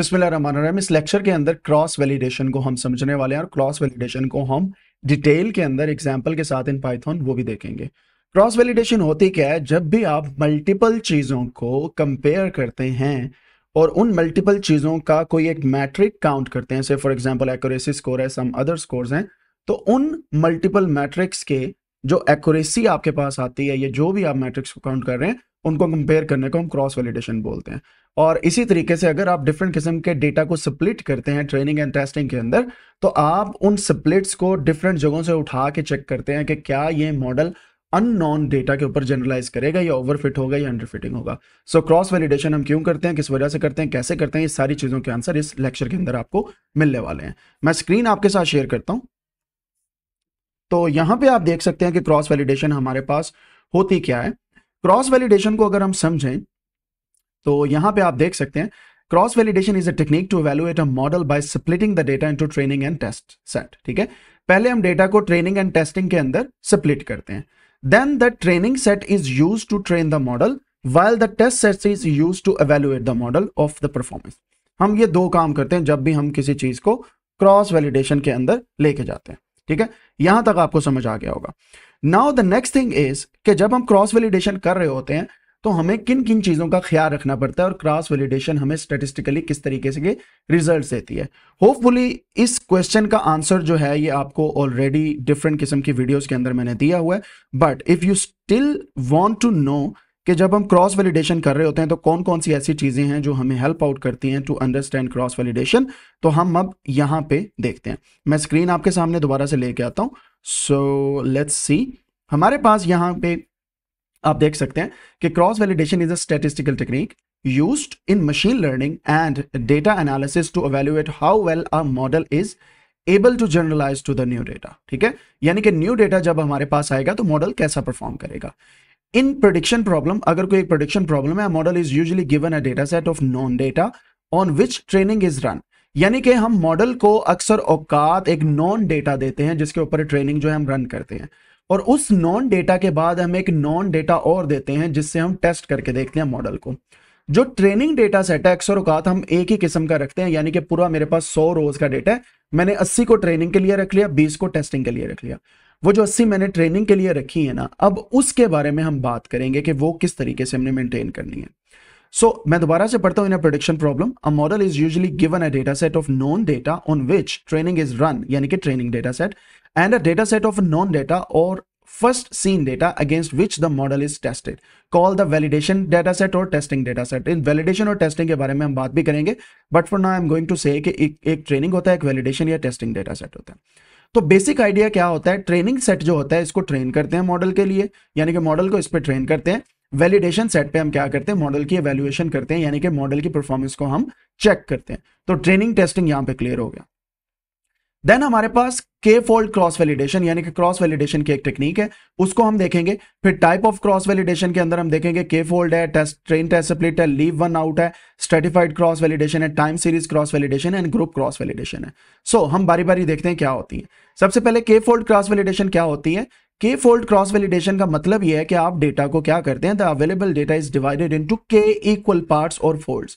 बिस्मिल्लाह इस लेक्चर के अंदर क्रॉस वैलिडेशन को हम समझने वाले हैं और क्रॉस वैलिडेशन को हम डिटेल के अंदर एग्जाम्पल के साथ इन पाइथन वो भी देखेंगे क्रॉस वैलिडेशन होती क्या है जब भी आप मल्टीपल चीज़ों को कंपेयर करते हैं और उन मल्टीपल चीज़ों का कोई एक मैट्रिक काउंट करते हैं से फॉर एग्जाम्पल एक्यूरेसी स्कोर है सम अदर स्कोर हैं तो उन मल्टीपल मैट्रिक्स के जो एक्यूरेसी आपके पास आती है ये जो भी आप मैट्रिक्स को काउंट कर रहे हैं उनको कंपेयर करने को हम क्रॉस वैलिडेशन बोलते हैं और इसी तरीके से अगर आप डिफरेंट किस्म के डेटा को स्प्लिट करते हैं ट्रेनिंग एंड टेस्टिंग के अंदर तो आप उन स्प्लिट्स को डिफरेंट जगहों से उठा के चेक करते हैं कि क्या ये मॉडल अननोन डेटा के ऊपर जनरलाइज करेगा या ओवरफिट होगा या अंडरफिटिंग होगा सो क्रॉस वैलिडेशन हम क्यों करते हैं किस वजह से करते हैं कैसे करते हैं ये सारी चीज़ों के आंसर इस लेक्चर के अंदर आपको मिलने वाले हैं मैं स्क्रीन आपके साथ शेयर करता हूं तो यहां पे आप देख सकते हैं कि क्रॉस वैलिडेशन हमारे पास होती क्या है क्रॉस वैलिडेशन को अगर हम समझें तो यहां पे आप देख सकते हैं cross validation is a technique to evaluate a model by splitting the data into training and test set ठीक है पहले हम डेटा को ट्रेनिंग एंड टेस्टिंग के अंदर स्प्लिट करते हैं then the training set is use to train the model while the test set is use to evaluate the model of the performance हम ये दो काम करते हैं जब भी हम किसी चीज को क्रॉस वैलिडेशन के अंदर लेके जाते हैं ठीक है यहां तक आपको समझ आ गया होगा now the next thing is कि जब हम क्रॉस वैलिडेशन कर रहे होते हैं तो हमें किन किन चीज़ों का ख्याल रखना पड़ता है और क्रॉस वैलिडेशन हमें स्टेटिस्टिकली किस तरीके से रिजल्ट देती है होपफुली इस क्वेश्चन का आंसर जो है ये आपको ऑलरेडी डिफरेंट किस्म की वीडियोज के अंदर मैंने दिया हुआ है but if you still want to know कि जब हम क्रॉस वैलिडेशन कर रहे होते हैं तो कौन कौन सी ऐसी चीज़ें हैं जो हमें हेल्प आउट करती हैं टू अंडरस्टैंड क्रॉस वैलिडेशन तो हम अब यहाँ पे देखते हैं मैं स्क्रीन आपके सामने दोबारा से लेके आता हूं सो लेट्स सी हमारे पास यहां पे आप देख सकते हैं कि cross validation is a statistical technique use in machine learning and data analysis to evaluate how well a model is able to generalize to the new data ठीक है यानी कि न्यू डेटा जब हमारे पास आएगा तो मॉडल कैसा परफॉर्म करेगा इन प्रोडिक्शन प्रॉब्लम अगर कोई प्रोडिक्शन प्रॉब्लम है, model is usually given a data set of known data on which training is run यानी कि हम मॉडल को अक्सर औकात एक नॉन डेटा देते हैं जिसके ऊपर ट्रेनिंग जो है हम रन करते हैं और उस नॉन डेटा के बाद हम एक नॉन डेटा और देते हैं जिससे हम टेस्ट करके देखते हैं मॉडल को जो ट्रेनिंग डेटा सेट है अक्सर औकात हम एक ही किस्म का रखते हैं यानी कि पूरा मेरे पास सौ रोज का डेटा है मैंने अस्सी को ट्रेनिंग के लिए रख लिया बीस को टेस्टिंग के लिए रख लिया वो जो अस्सी मैंने ट्रेनिंग के लिए रखी है ना अब उसके बारे में हम बात करेंगे कि वो किस तरीके से हमने मेंटेन करनी है सो so, मैं दोबारा से पढ़ता हूँ in prediction problem a model is usually given a data set of known data on which training is run यानी कि training data set and a data set of known data और first seen data against which the model is tested call the validation data set और testing data set in validation और testing के बारे में हम बात भी करेंगे but for now I am going to say एक ट्रेनिंग होता है एक वैलिडेशन या टेस्टिंग डेटा सेट होता है तो बेसिक आइडिया क्या होता है ट्रेनिंग सेट जो होता है इसको ट्रेन करते हैं मॉडल के लिए यानी कि मॉडल को इस पर ट्रेन करते हैं वैलिडेशन सेट पे हम क्या करते हैं मॉडल की एवेल्युएशन करते हैं यानी कि मॉडल की परफॉर्मेंस को हम चेक करते हैं तो ट्रेनिंग टेस्टिंग यहां पे क्लियर हो गया देन हमारे पास के फोल्ड क्रॉस वैलिडेशन यानी कि क्रॉस वैलिडेशन की एक टेक्निक है उसको हम देखेंगे फिर टाइप ऑफ क्रॉस वैलिडेशन के अंदर हम देखेंगे के फोल्ड है टेस्ट ट्रेन टेस्ट स्प्लिट है लीव वन आउट है स्ट्रेटिफाइड क्रॉस वैलिडेशन है time series cross validation and group cross validation है सो so, हम बारी बारी देखते हैं क्या होती है सबसे पहले के फोल्ड क्रॉस वैलिडेशन क्या होती है के फोल्ड क्रॉस वैलिडेशन का मतलब यह है कि आप डेटा को क्या करते हैं the available data is divided to K equal part और फोल्ड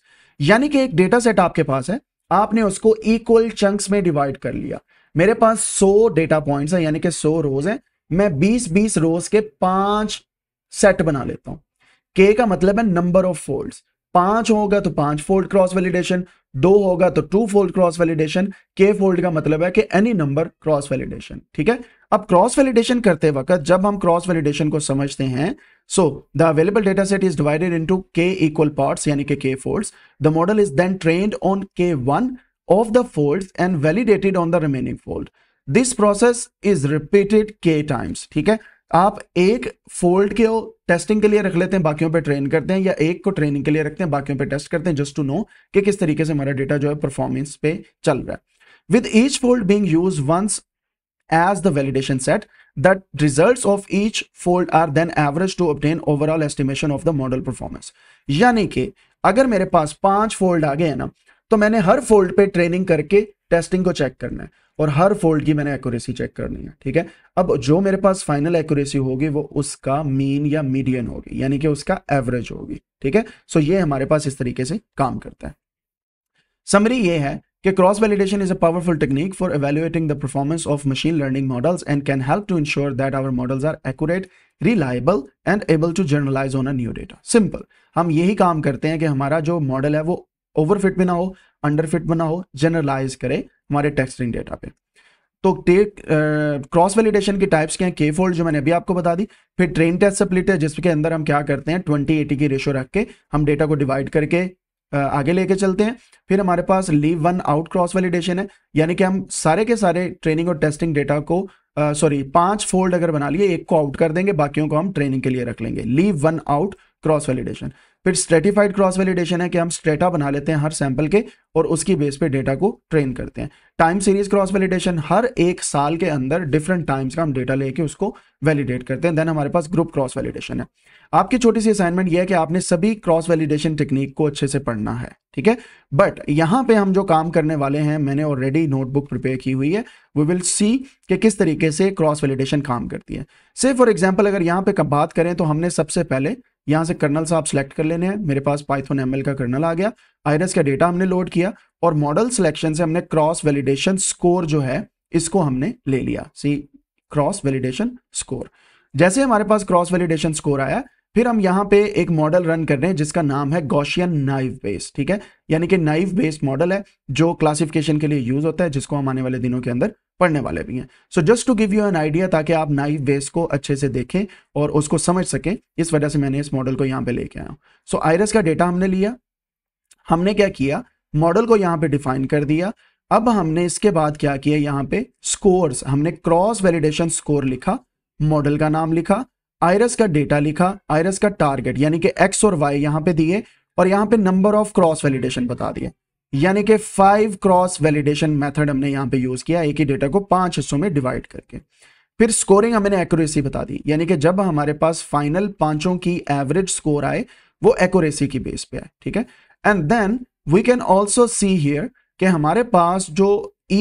यानी कि एक डेटा सेट आपके पास है आपने उसको इक्वल चंक्स में डिवाइड कर लिया मेरे पास 100 डेटा पॉइंट्स हैं यानी कि 100 रोज हैं मैं 20-20 रोज के पांच सेट बना लेता हूं के का मतलब है नंबर ऑफ फोल्ड पांच होगा तो पांच फोल्ड क्रॉस वैलिडेशन दो होगा तो two fold cross validation K fold का मतलब है कि एनी नंबर क्रॉस वैलिडेशन ठीक है अब क्रॉस वैलिडेशन करते वक्त जब हम क्रॉस वैलिडेशन को समझते हैं so the available data set is divided into K equal part यानी के K folds the model is then trained on K one of the fold and validated on the remaining fold this process is repeated K times ठीक है आप एक fold के testing के लिए रख लेते हैं बाकियों पे ट्रेन करते हैं या एक को ट्रेनिंग के लिए रखते हैं बाकियों पे टेस्ट करते हैं जस्ट टू नो कि किस तरीके से हमारा डेटा जो है परफॉर्मेंस पे चल रहा है with each fold being use once as the validation set that results of each fold are then averaged to obtain overall estimation of the model performance यानी कि अगर मेरे पास पांच फोल्ड आ गए हैं ना तो मैंने हर फोल्ड पे ट्रेनिंग करके टेस्टिंग को चेक करना है और हर फोल्ड की मैंने एक्यूरेसी चेक करनी है ठीक है अब जो मेरे पास फाइनल एक्यूरेसी होगी वो उसका मीन या मीडियन होगी यानी कि उसका एवरेज होगी ठीक है सो ये हमारे पास इस तरीके से काम करता है समरी ये है कि cross validation is a powerful technique for evaluating the performance of machine learning models and can help to ensure that our models are accurate reliable and able to generalize on a new data simple हम यही काम करते हैं कि हमारा जो model है वो ओवरफिट भी ना हो अंडरफिट भी ना हो जनरलाइज करे हमारे टेक्सटिंग डेटा पे तो टेक क्रॉस वैलिडेशन की टाइप्स के हैं के फोल्ड जो मैंने अभी आपको बता दी फिर ट्रेन टेस्ट सप्लिट है जिसके अंदर हम क्या करते हैं ट्वेंटी एटी की रेशो रख के हम डेटा को डिवाइड करके आगे लेके चलते हैं फिर हमारे पास leave one out cross validation है यानी कि हम सारे के सारे ट्रेनिंग और टेस्टिंग डेटा को सॉरी पांच फोल्ड अगर बना लिए एक को आउट कर देंगे बाकियों को हम ट्रेनिंग के लिए रख लेंगे leave one out cross validation फिर स्ट्रेटिफाइड क्रॉस वैलिडेशन है कि हम स्ट्रेटा बना लेते हैं हर सैंपल के और उसकी बेस पे डेटा को ट्रेन करते हैं टाइम सीरीज क्रॉस वैलिडेशन हर एक साल के अंदर डिफरेंट टाइम्स का हम डेटा लेके उसको वैलिडेट करते हैं देन हमारे पास ग्रुप क्रॉस वैलिडेशन है आपकी छोटी सी असाइनमेंट यह है कि आपने सभी क्रॉस वैलिडेशन टेक्निक को अच्छे से पढ़ना है ठीक है बट यहाँ पे हम जो काम करने वाले हैं मैंने ऑलरेडी नोटबुक प्रिपेयर की हुई है वी विल सी कि किस तरीके से क्रॉस वैलिडेशन काम करती है से फॉर एग्जाम्पल अगर यहाँ पे बात करें तो हमने सबसे पहले यहाँ से कर्नल साहब सेलेक्ट कर लेने हैं मेरे पास पाइथन एम का कर्नल आ गया आयरस का डेटा हमने लोड किया और मॉडल सिलेक्शन से हमने क्रॉस वेलिडेशन स्कोर जो है इसको हमने ले लिया सी क्रॉस वेलिडेशन स्कोर जैसे हमारे पास क्रॉस वेलिडेशन स्कोर आया फिर हम यहाँ पे एक मॉडल रन कर रहे हैं जिसका नाम है गौशियन नाइव बेस ठीक है यानी कि नाइव बेस मॉडल है जो क्लासिफिकेशन के लिए यूज होता है जिसको हम आने वाले दिनों के अंदर पढ़ने वाले भी हैं so just to give you an idea ताकि आप नाइव बेस को अच्छे से देखें और उसको समझ सकें इस वजह से मैंने इस मॉडल को यहाँ पे लेके आया हूँ सो आयरस का डेटा हमने लिया हमने क्या किया मॉडल को यहाँ पे डिफाइन कर दिया अब हमने इसके बाद क्या किया यहाँ पे स्कोर्स हमने क्रॉस वेलिडेशन स्कोर लिखा मॉडल का नाम लिखा आयरस का डेटा लिखा आयरस का टारगेट यानी कि एक्स और वाई यहां पे दिए और यहां पे नंबर ऑफ क्रॉस वैलिडेशन बता दिए यानी कि फाइव क्रॉस वैलिडेशन मेथड हमने यहाँ पे यूज किया एक ही डेटा को पांच हिस्सों में डिवाइड करके फिर स्कोरिंग हमने एक्यूरेसी बता दी यानी कि जब हमारे पास फाइनल पांचों की एवरेज स्कोर आए वो एक्यूरेसी की बेस पे आए ठीक है and then we can also see here कि हमारे पास जो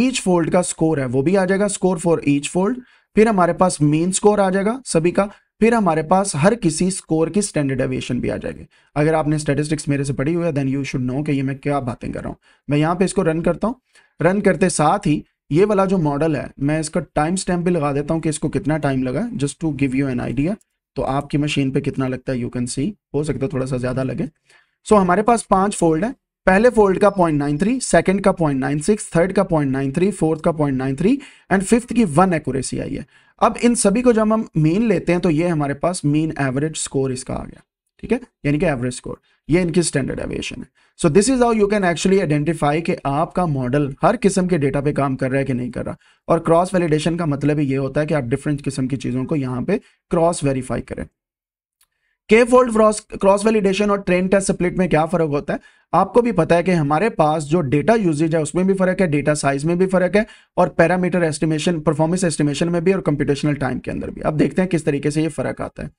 ईच फोल्ड का स्कोर है वो भी आ जाएगा स्कोर फॉर ईच फोल्ड फिर हमारे पास मेन स्कोर आ जाएगा सभी का फिर हमारे पास हर किसी स्कोर की स्टैंडर्ड एविएशन भी आ जाएगी अगर आपने स्टेटिस्टिक्स मेरे से पढ़ी हुई है देन यू शुड नो कि ये मैं क्या बातें कर रहा हूँ मैं यहाँ पे इसको रन करता हूँ रन करते साथ ही ये वाला जो मॉडल है मैं इसका टाइम स्टैम्प भी लगा देता हूँ कि इसको कितना टाइम लगा just to give you an idea तो आपकी मशीन पर कितना लगता है यू कैन सी हो सकता है थोड़ा सा ज़्यादा लगे सो so, हमारे पास पाँच फोल्ड है पहले फोल्ड का पॉइंट नाइन थ्री सेकेंड का पॉइंट नाइन सिक्स थर्ड का पॉइंट नाइन थ्री फोर्थ का point nine three and fifth की वन एक्यूरेसी आई है अब इन सभी को जब हम मीन लेते हैं तो ये हमारे पास मीन एवरेज स्कोर इसका आ गया ठीक है यानी कि एवरेज स्कोर ये इनकी स्टैंडर्ड एविएशन है so this is how you can actually identify कि आपका मॉडल हर किस्म के डेटा पे काम कर रहा है कि नहीं कर रहा और क्रॉस वैलिडेशन का मतलब ये होता है कि आप डिफरेंट किस्म की चीज़ों को यहाँ पे क्रॉस वेरीफाई करें के फोल्ड क्रॉस वैलिडेशन और ट्रेन टेस्ट स्प्लिट में क्या फर्क होता है आपको भी पता है कि हमारे पास जो डेटा यूजेज है उसमें भी फर्क है डेटा साइज में भी फर्क है और पैरामीटर एस्टिमेशन परफॉर्मेंस एस्टिमेशन में भी और कंप्यूटेशनल टाइम के अंदर भी अब देखते हैं किस तरीके से ये फर्क आता है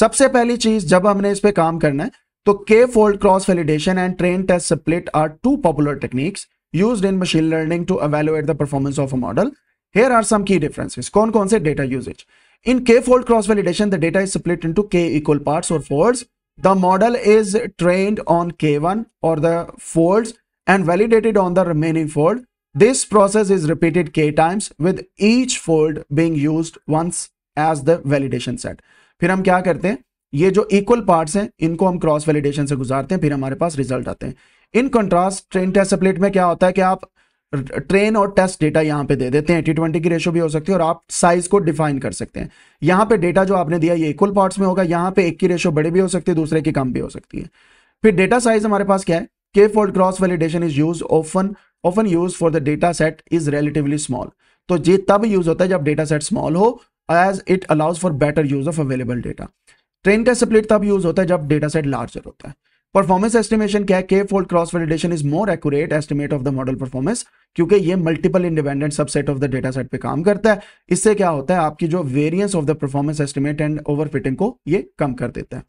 सबसे पहली चीज जब हमने इस पर काम करना है तो K fold cross validation and train test split are two popular techniques use in machine learning to evaluate the performance of a model here are some key differences कौन कौन से data usages In k-fold cross validation, the data is split into k equal parts or folds. The model is trained on k1 or the folds and validated on the remaining fold. This process is repeated k times with each fold being used once as the validation set. फिर हम क्या करते हैं ये जो equal parts हैं इनको हम क्रॉस वैलिडेशन से गुजारते हैं फिर हमारे पास रिजल्ट आते हैं इन कंट्रास्ट ट्रेन टेस्ट में क्या होता है कि आप ट्रेन और टेस्ट डेटा यहां पे दे देते हैं टी ट्वेंटी की रेशो भी हो सकती है और आप साइज को डिफाइन कर सकते हैं यहां पे डेटा जो आपने दिया ये इक्वल पार्ट्स में होगा यहां पे एक की रेशो बड़ी भी हो सकती है दूसरे की कम भी हो सकती है फिर डेटा साइज हमारे पास क्या है K fold cross validation is use often often use for the data set is relatively small तो ये तब यूज होता है जब डेटा सेट स्मॉल हो as it allows for better use of available data train का स्प्लिट तब use होता है जब डेटा सेट लार्जर होता है परफॉर्मेंस एस्टिमेशन क्या है K fold cross validation is more accurate estimate of the model performance क्योंकि ये multiple independent subset of the data set पे काम करता है इससे क्या होता है आपकी जो variance of the performance estimate and overfitting को ये कम कर देता है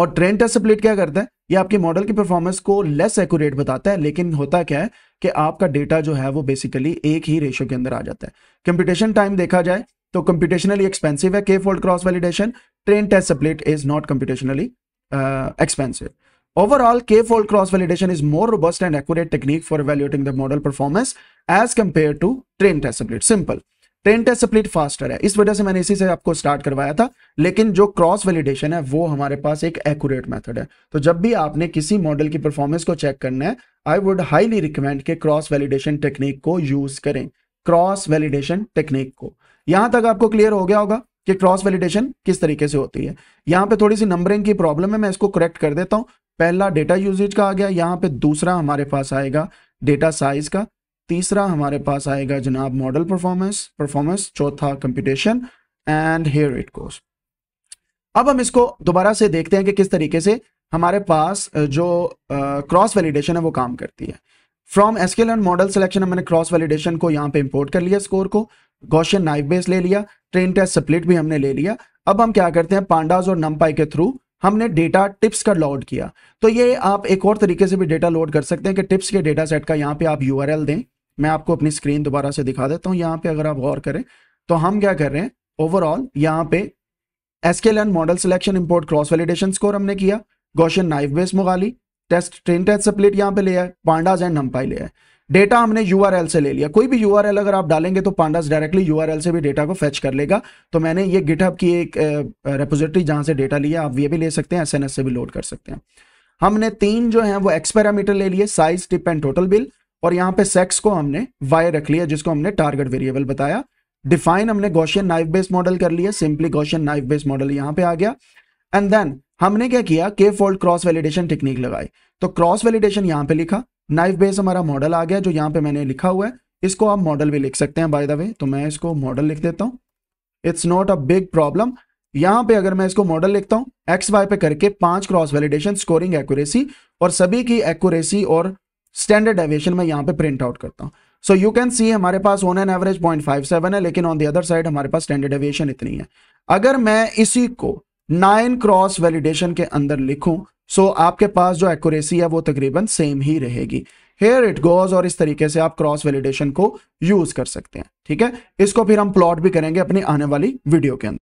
और ट्रेन टेस्ट स्प्लिट क्या करता है ये आपके मॉडल की परफॉर्मेंस को लेस एक्यूरेट बताता है लेकिन होता क्या है कि आपका डेटा जो है वो बेसिकली एक ही रेशियो के अंदर आ जाता है कंप्यूटेशन टाइम देखा जाए तो कंप्यूटेशनली एक्सपेंसिव है K fold cross validation train test split is not computationally expensive Overall, K-fold cross validation is more robust and accurate technique for evaluating the model performance as compared to train test split. Simple. Train test split faster है इस वजह से मैंने इसी से आपको start करवाया था लेकिन जो cross-validation है वो हमारे पास एक accurate method है तो जब भी आपने किसी model की performance को check करना है I would highly recommend के cross-validation technique को use करें Cross-validation technique को यहाँ तक आपको clear हो गया होगा कि क्रॉस वैलिडेशन किस तरीके से होती है यहाँ पे थोड़ी सी नंबरिंग की प्रॉब्लम है मैं इसको करेक्ट कर देता हूँ पहला डेटा यूजेज का आ गया यहाँ पे दूसरा हमारे पास आएगा डेटा साइज का तीसरा हमारे पास आएगा जनाब मॉडल परफॉर्मेंस परफॉर्मेंस चौथा computation and here it course अब हम इसको दोबारा से देखते हैं कि किस तरीके से हमारे पास जो क्रॉस वैलिडेशन है वो काम करती है from sklearn and model selection मैंने क्रॉस वैलिडेशन को यहाँ पे इंपोर्ट कर लिया स्कोर को गोशन नाइफ बेस ले लिया ट्रेन टेस्ट स्प्लिट भी हमने ले लिया अब हम क्या करते हैं पांडाज और नमपाई के थ्रू हमने डेटा टिप्स का लोड किया तो ये आप एक और तरीके से भी डेटा लोड कर सकते हैं कि टिप्स के डेटा सेट का यहाँ पे आप यू दें मैं आपको अपनी स्क्रीन दोबारा से दिखा देता हूँ यहाँ पे अगर आप गौर करें तो हम क्या कर रहे हैं ओवरऑल यहाँ पे sklearn and model selection import cross validation score हमने किया गोशन नाइफ बेस मुगाली टेस्ट ट्रेन टेस्ट सप्लेट यहाँ पे ले आए पांडाज एंड नम्पाई ले आए डेटा हमने यू से ले लिया कोई भी यू अगर आप डालेंगे तो पांडास डायरेक्टली यू से भी डेटा को फैच कर लेगा तो मैंने ये गिटहब की एक रेपोजिटरी जहां से डेटा लिया आप ये भी ले सकते हैं एस से भी लोड कर सकते हैं हमने तीन जो है वो एक्सपेरामीटर ले लिए size tip and total bill और यहाँ पे सेक्स को हमने वाई रख लिया जिसको हमने टारगेट वेरिएबल बताया डिफाइन हमने गोशियन नाइफ बेस मॉडल कर लिया simply Gaussian naive Bayes model यहाँ पे आ गया एंड देन हमने क्या किया के फोल्ड क्रॉस वैलिडेशन टेक्निक लगाई तो क्रॉस वैलिडेशन यहाँ पे लिखा नाइफ बेस हमारा मॉडल आ गया जो यहाँ पे मैंने लिखा हुआ है इसको आप मॉडल भी लिख सकते हैं बाय द वे तो मैं इसको मॉडल लिख देता हूँ it's not a big problem यहाँ पे अगर मैं इसको मॉडल लिखता हूँ एक्स वाई पे करके पांच क्रॉस वैलिडेशन स्कोरिंग एक्यूरेसी और सभी की एक्यूरेसी और स्टैंडर्ड एवेशन में यहाँ पे प्रिंट आउट करता हूँ सो यू कैन सी हमारे पास on an average point five seven है लेकिन ऑन द अदर साइड हमारे पास स्टैंडर्ड एवेशन इतनी है अगर मैं इसी को नाइन क्रॉस वैलिडेशन के अंदर लिखूं सो so, आपके पास जो एक्यूरेसी है वो तकरीबन सेम ही रहेगी हेयर इट गोज और इस तरीके से आप क्रॉस वेलिडेशन को यूज कर सकते हैं ठीक है इसको फिर हम प्लॉट भी करेंगे अपनी आने वाली वीडियो के अंदर